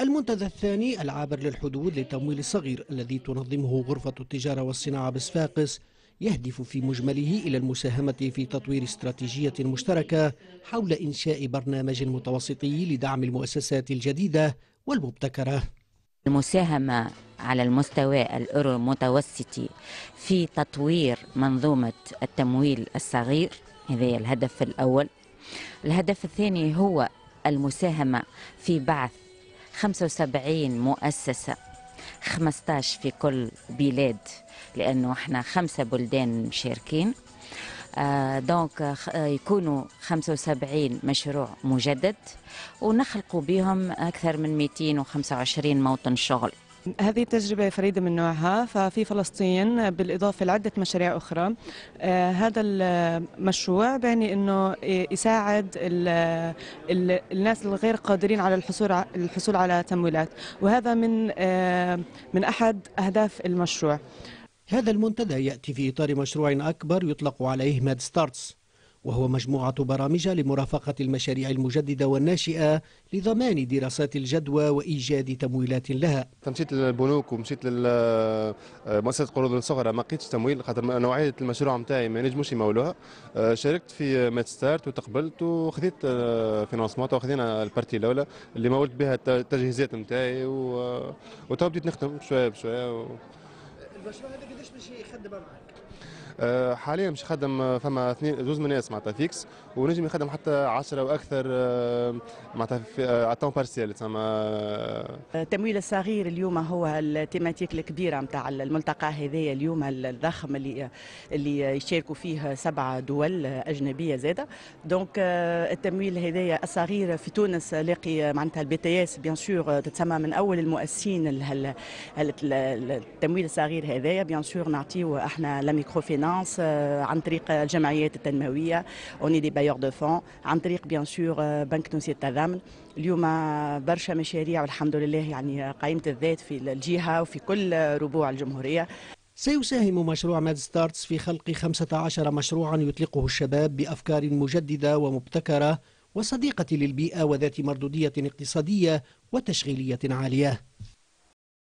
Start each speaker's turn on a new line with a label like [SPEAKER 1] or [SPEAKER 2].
[SPEAKER 1] المنتدى الثاني العابر للحدود للتمويل الصغير الذي تنظمه غرفة التجارة والصناعة بصفاقس يهدف في مجمله إلى المساهمة في تطوير استراتيجية مشتركة حول إنشاء برنامج متوسطي لدعم المؤسسات الجديدة
[SPEAKER 2] والمبتكرة المساهمة على المستوى الأورو متوسطي في تطوير منظومة التمويل الصغير هذا الهدف الأول الهدف الثاني هو المساهمة في بعث 75 مؤسسة 15 في كل بلاد لأنه احنا خمسة بلدان مشاركين آه، دونك يكونوا 75 مشروع مجدد ونخلقوا بهم أكثر من 225 موطن شغل هذه تجربة فريدة من نوعها ففي فلسطين
[SPEAKER 3] بالإضافة لعدة مشاريع أخرى آه، هذا المشروع بيعني أنه يساعد الناس الغير قادرين على الحصول الحصول
[SPEAKER 1] على تمويلات وهذا من آه، من أحد أهداف المشروع هذا المنتدى يأتي في إطار مشروع أكبر يطلق عليه ماد ستارتس وهو مجموعة برامج لمرافقة المشاريع المجددة والناشئة لضمان دراسات الجدوى وإيجاد تمويلات لها
[SPEAKER 4] تمشيت للبنوك ومشيت لمؤسسة آه، القروض الصغرى ما لقيتش تمويل خاطر نوعية المشروع نتاعي ما نجموش يمولوها آه، شاركت في مات ستارت وتقبلت وخذيت فينانسمون آه، وخذينا البارتي الأولى اللي مولت بها التجهيزات نتاعي وتو بديت نخدم شوية بشوية
[SPEAKER 1] باش يخدم
[SPEAKER 4] أه، حاليا مش خدم فما اثنين زوز من الناس معناتها فيكس ونجم يخدم حتى 10 واكثر أه، معناتها على التون بارسيال تسمى
[SPEAKER 3] التمويل أه. الصغير اليوم هو التيماتيك الكبيره نتاع
[SPEAKER 4] الملتقى هذايا
[SPEAKER 3] اليوم الضخم اللي اللي يشاركوا فيه سبع دول اجنبيه زاده دونك التمويل هذايا الصغير في تونس لاقي معناتها البي تي اس بيان سور تتسمى من اول المؤسسين التمويل الصغير هذايا بيان سور نعطيو احنا لا ميكرو فينانس آه، عن طريق الجمعيات التنمويه اوني دي بايور دو فون عن طريق بيان سور بنك تونسي التضامن اليوم آه، برشا مشاريع
[SPEAKER 1] والحمد لله يعني
[SPEAKER 3] قائمه الذات في الجهه وفي كل آه، ربوع الجمهوريه
[SPEAKER 1] سيساهم مشروع ماد ستارتس في خلق 15 مشروعا يطلقه الشباب بأفكار مجددة ومبتكرة وصديقة للبيئة وذات مردودية اقتصادية وتشغيلية عالية